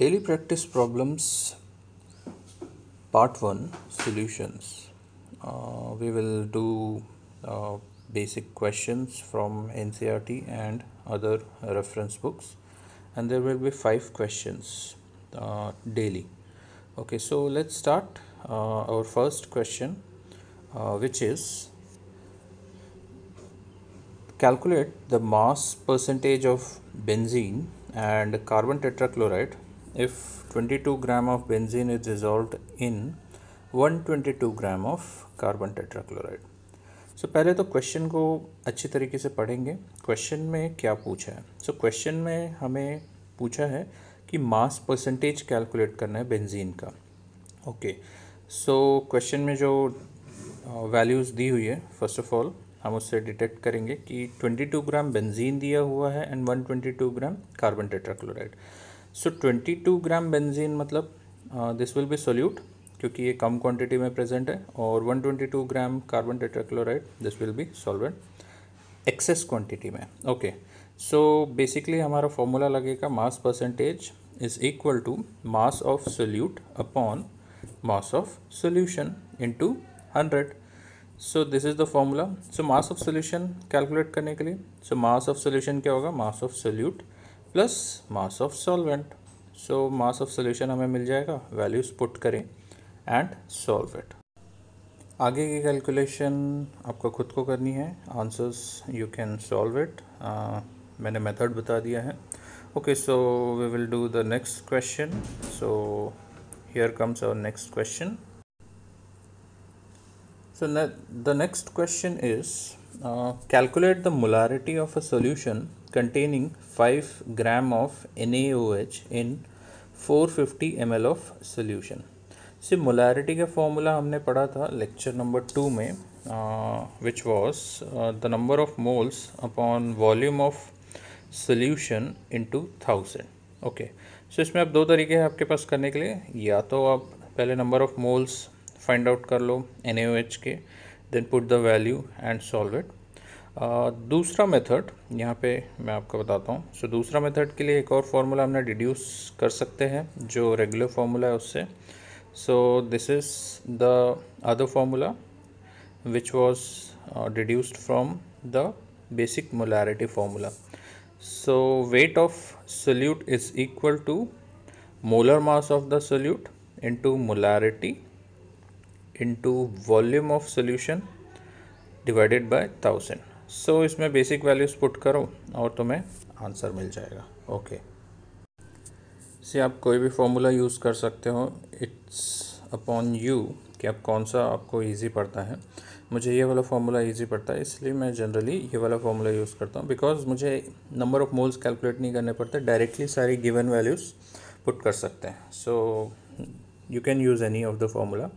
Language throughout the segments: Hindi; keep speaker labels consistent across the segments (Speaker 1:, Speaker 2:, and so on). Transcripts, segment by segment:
Speaker 1: daily practice problems part 1 solutions uh, we will do uh, basic questions from ncrt and other reference books and there will be five questions uh, daily okay so let's start uh, our first question uh, which is calculate the mass percentage of benzene and carbon tetrachloride if 22 gram of benzene is dissolved in 122 gram of carbon tetrachloride. So so, पहले तो क्वेश्चन को अच्छी तरीके से पढ़ेंगे क्वेश्चन में क्या पूछा है सो so, क्वेश्चन में हमें पूछा है कि मास परसेंटेज कैलकुलेट करना है बेंजीन का ओके सो क्वेश्चन में जो वैल्यूज़ uh, दी हुई है फर्स्ट ऑफ ऑल हम उससे डिटेक्ट करेंगे कि 22 ग्राम बेंजीन दिया हुआ है and 122 gram carbon tetrachloride so twenty two gram benzene मतलब दिस विल बी सोल्यूट क्योंकि ये कम क्वांटिटी में प्रेजेंट है और one twenty two gram carbon tetrachloride this will be solvent excess quantity में ओके सो बेसिकली हमारा फॉर्मूला लगेगा mass percentage is equal to mass of solute upon mass of solution to hundred so this is the formula so mass of solution calculate करने के लिए सो मास ऑफ सोल्यूशन क्या होगा mass of solute plus mass of solvent so mass of solution हमें मिल जाएगा वैल्यूज़ पुट करें एंड सॉल्व इट आगे की कैलकुलेशन आपको खुद को करनी है answers you can solve it मैंने मेथड बता दिया है okay so we will do the next question so here comes our next question so the next question is Uh, calculate the molarity of a solution containing 5 gram of NaOH in 450 ml of solution. से मोलारिटी का फॉर्मूला हमने पढ़ा था लेक्चर नंबर टू में which was the number of moles upon volume of solution into thousand okay so इसमें अब दो तरीके हैं आपके पास करने के लिए या तो आप पहले number of moles find out कर लो एन के then put the value and solve it दूसरा मेथड यहाँ पे मैं आपको बताता हूँ सो so, दूसरा मेथड के लिए एक और फार्मूला हमने डिड्यूस कर सकते हैं जो रेगुलर फार्मूला है उससे so this is the other formula which was deduced from the basic molarity formula so weight of solute is equal to molar mass of the solute into molarity into volume of solution divided by thousand so इसमें बेसिक वैल्यूज पुट करो और तुम्हें आंसर मिल जाएगा ओके okay. से आप कोई भी फॉर्मूला यूज़ कर सकते हो इट्स अपॉन यू कि आप कौन सा आपको इजी पड़ता है मुझे ये वाला फार्मूला इजी पड़ता है इसलिए मैं जनरली ये वाला फार्मूला यूज़ करता हूँ बिकॉज मुझे नंबर ऑफ मोल्स कैलकुलेट नहीं करने पड़ते डायरेक्टली सारी गिवन वैल्यूज़ पुट कर सकते हैं so you can use any of the formula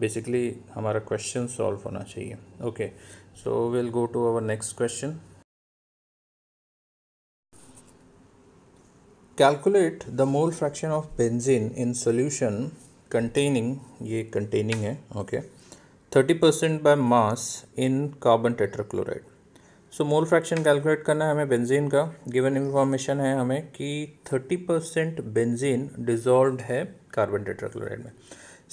Speaker 1: basically हमारा क्वेश्चन सॉल्व होना चाहिए okay so will go to our next question calculate the mole fraction of benzene in solution containing ये कंटेनिंग है okay thirty percent by mass in carbon tetrachloride so mole fraction calculate करना है हमें बेंजीन का गिवन इन्फॉर्मेशन है हमें कि थर्टी परसेंट बेंजीन डिजॉल्व है कार्बन टेट्राक्लोराइड में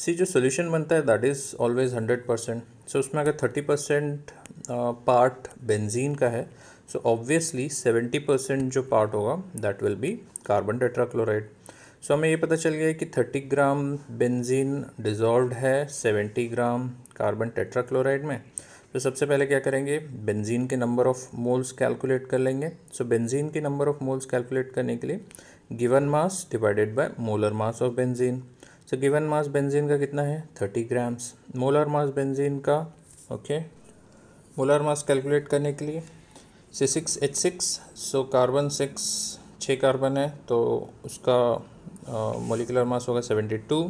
Speaker 1: सी जो सोल्यूशन बनता है that is always hundred percent so उसमें अगर थर्टी परसेंट पार्ट बेंजीन का है सो ऑब्वियसली सेवेंटी परसेंट जो पार्ट होगा that will be carbon tetrachloride so हमें ये पता चल गया कि थर्टी ग्राम बेंजीन डिजॉल्व है सेवेंटी ग्राम कार्बन टेट्राक्लोराइड में तो सबसे पहले क्या करेंगे बेंजीन के नंबर ऑफ मोल्स कैलकुलेट कर लेंगे सो so, बेंजीन के नंबर ऑफ मोल्स कैलकुलेट करने के लिए given mass divided by molar mass of benzene तो गिवन मास बेंजीन का कितना है thirty grams molar mass benzene का ओके मोलर मास कैलकुलेट करने के लिए C six H six so carbon six छः कार्बन है तो उसका मोलिकुलर मास होगा सेवेंटी टू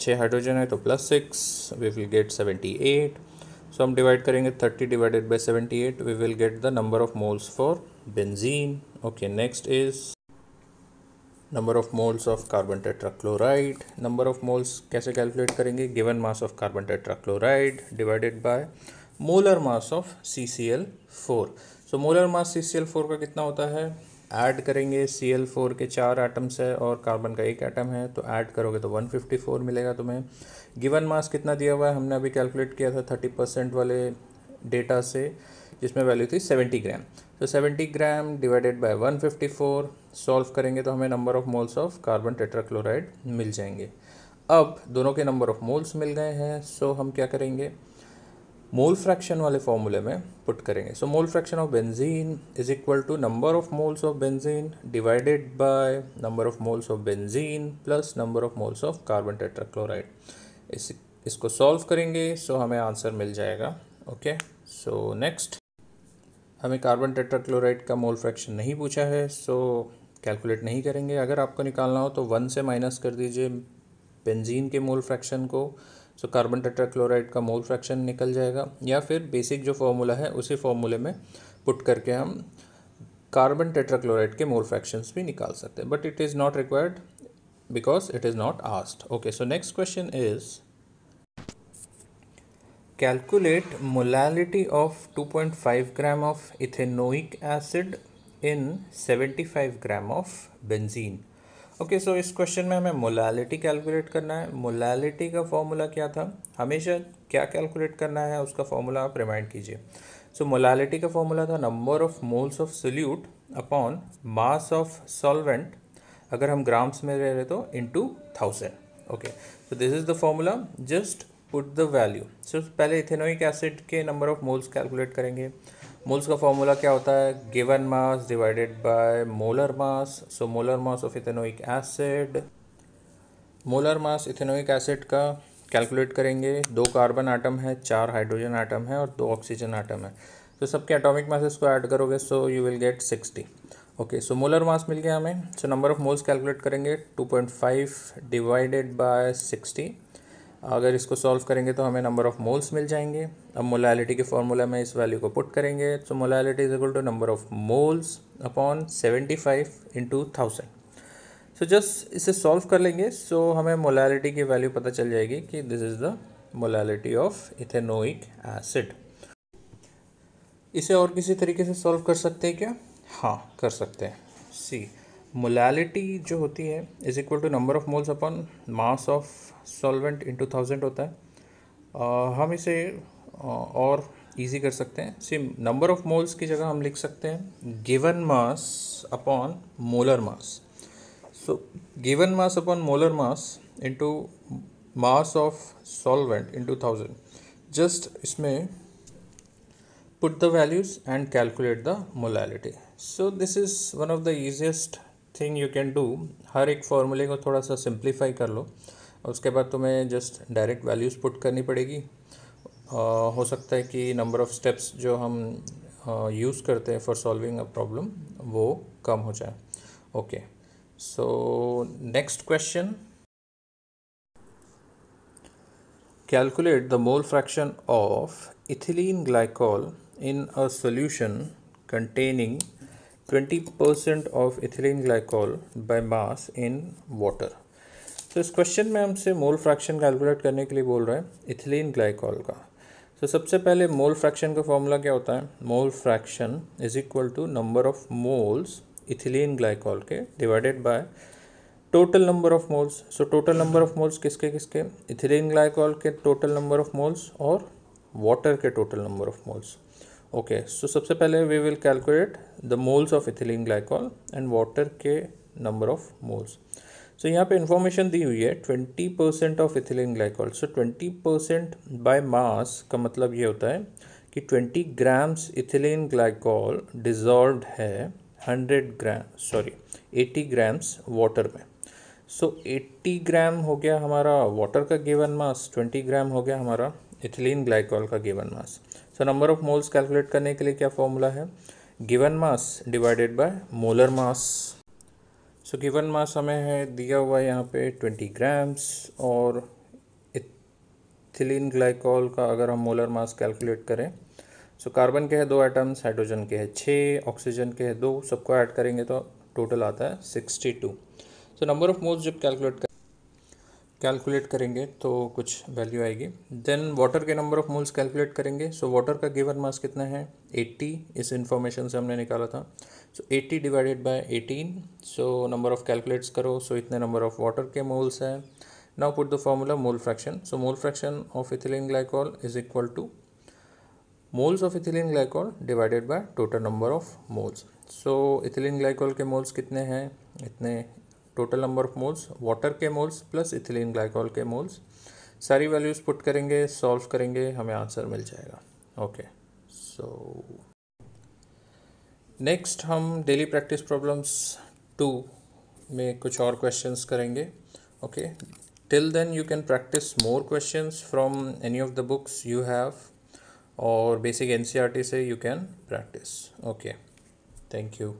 Speaker 1: छः हाइड्रोजन है तो plus six we will get seventy eight so हम डिवाइड करेंगे thirty divided by seventy eight we will get the number of moles for benzene okay next is number of moles of carbon tetrachloride number of moles कैसे कैलकुलेट करेंगे given mass of carbon tetrachloride divided by molar mass of C C L four so molar mass C C L four का कितना होता है ऐड करेंगे सी एल फोर के चार आइटम्स है और कार्बन का एक आइटम है तो ऐड करोगे तो वन फिफ्टी फोर मिलेगा तुम्हें गिवन मास कितना दिया हुआ है हमने अभी कैलकुलेट किया था थर्टी परसेंट वाले डेटा से जिसमें वैल्यू थी सेवेंटी ग्राम तो 70 ग्राम डिवाइडेड बाय 154 सॉल्व करेंगे तो हमें number of moles of carbon tetrachloride मिल जाएंगे अब दोनों के नंबर ऑफ मोल्स मिल गए हैं सो हम क्या करेंगे मोल फ्रैक्शन वाले फॉर्मूले में पुट करेंगे so mole fraction of benzene is equal to number of moles of benzene divided by number of moles of benzene plus number of moles of carbon tetrachloride इस इसको सॉल्व करेंगे सो so हमें आंसर मिल जाएगा ओके सो नेक्स्ट हमें कार्बन टेट्राक्लोराइड का मोल फ्रैक्शन नहीं पूछा है सो कैलकुलेट नहीं करेंगे अगर आपको निकालना हो तो वन से माइनस कर दीजिए बेंजीन के मोल फ्रैक्शन को सो कार्बन टेट्राक्लोराइड का मोल फ्रैक्शन निकल जाएगा या फिर बेसिक जो फॉर्मूला है उसी फॉर्मूले में पुट करके हम कार्बन टेट्राक्लोराइड के मोल फ्रैक्शंस भी निकाल सकते हैं but it is not required because it is not asked okay so next question is calculate molality of 2.5 gram of ethanoic acid in 75 gram of benzene okay so इस क्वेश्चन में हमें मोलालिटी कैलकुलेट करना है मोलालिटी का फॉर्मूला क्या था हमेशा क्या कैलकुलेट करना है उसका फॉर्मूला आप रिमाइंड कीजिए सो मोलालिटी का फॉर्मूला था number of moles of solute upon mass of solvent अगर हम ग्राम्स में रह रहे तो into thousand okay so this is the formula just put the value so पहले इथेनोइक एसिड के नंबर ऑफ मोल्स कैलकुलेट करेंगे मोल्स का फॉर्मूला क्या होता है given mass divided by molar mass so molar mass of ethanoic acid molar mass ethanoic acid का कैलकुलेट करेंगे दो कार्बन आटम है चार हाइड्रोजन आटम है और दो ऑक्सीजन आटम है तो सबके एटॉमिक मासेस को ऐड करोगे so you will get sixty okay so molar mass मिल गया हमें सो नंबर ऑफ मोल्स कैलकुलेट करेंगे two point five divided by sixty अगर इसको सॉल्व करेंगे तो हमें नंबर ऑफ़ मोल्स मिल जाएंगे अब मोलालिटी के फॉर्मूला में इस वैल्यू को पुट करेंगे तो molality is equal to number of moles upon seventy five into thousand so just इसे सॉल्व कर लेंगे सो so हमें मोलालिटी की वैल्यू पता चल जाएगी कि this is the molality of ethanoic acid इसे और किसी तरीके से सॉल्व कर सकते हैं क्या हाँ कर सकते हैं सी मोलैलिटी जो होती है is equal to number of moles upon mass of solvent to thousand होता है uh, हम इसे uh, और ईजी कर सकते हैं सिम नंबर ऑफ मोल्स की जगह हम लिख सकते हैं given mass upon molar mass so given mass upon molar mass into mass of solvent to thousand just इसमें put the values and calculate the molality so this is one of the easiest thing you can do हर एक फॉर्मूले को थोड़ा सा सिंप्लीफाई कर लो उसके बाद तुम्हें जस्ट डायरेक्ट वैल्यूज़ पुट करनी पड़ेगी आ, हो सकता है कि नंबर ऑफ़ स्टेप्स जो हम यूज़ करते हैं फॉर सॉल्विंग अ प्रॉब्लम वो कम हो जाए okay so next question calculate the mole fraction of ethylene glycol in a solution containing 20% of ethylene glycol by mass in water तो इस क्वेश्चन में हमसे मोल फ्रैक्शन कैलकुलेट करने के लिए बोल रहे हैं इथिलीन ग्लाइकॉल का तो सबसे पहले मोल फ्रैक्शन का फॉर्मूला क्या होता है mole fraction is equal to number of moles ethylene glycol के divided by total number of moles so total number of moles किसके किसके इथिलीन ग्लाइकॉल के टोटल नंबर ऑफ मोल्स और वाटर के total number of moles okay so सबसे पहले we will calculate the moles of ethylene glycol and water के नंबर ऑफ मोल्स सो यहाँ पे इन्फॉर्मेशन दी हुई है twenty percent of ethylene glycol so twenty percent by mass का मतलब ये होता है कि twenty grams ethylene glycol dissolve है hundred gram sorry eighty grams water में सो एट्टी ग्राम हो गया हमारा वाटर का गेवन मास ट्वेंटी ग्राम हो गया हमारा इथिलीन ग्लाइकॉल का given mass so number of moles calculate करने के लिए क्या फॉर्मूला है given mass divided by molar mass so given mass हमें है दिया हुआ यहाँ पे ट्वेंटी ग्राम्स और इथिलीन ग्लाइकॉल का अगर हम मोलर मास कैलकुलेट करें सो so, कार्बन के है दो एटम्स हाइड्रोजन के है छः ऑक्सीजन के है दो सबको ऐड करेंगे तो टोटल आता है sixty two so number of moles जब कैलकुलेट कर कैलकुलेट करेंगे तो कुछ वैल्यू आएगी देन वाटर के नंबर ऑफ मोल्स कैलकुलेट करेंगे सो so, वाटर का गिवन मास कितना है 80 इस इन्फॉर्मेशन से हमने निकाला था so so, 80 divided by 18 so number of calculates करो सो so, इतने नंबर ऑफ वाटर के मोल्स हैं now put the formula mole fraction so mole fraction of ethylene glycol is equal to moles of ethylene glycol divided by total number of moles so ethylene glycol के मोल्स कितने हैं इतने total number of moles water के मोल्स प्लस इथिलीन ग्लाइकॉल के मोल्स सारी वैल्यूज़ पुट करेंगे सॉल्व करेंगे हमें आंसर मिल जाएगा ओके सो नेक्स्ट हम डेली प्रैक्टिस प्रॉब्लम्स टू में कुछ और क्वेश्चंस करेंगे okay till then you can practice more questions from any of the books you have और बेसिक एनसीईआरटी e से you can practice okay thank you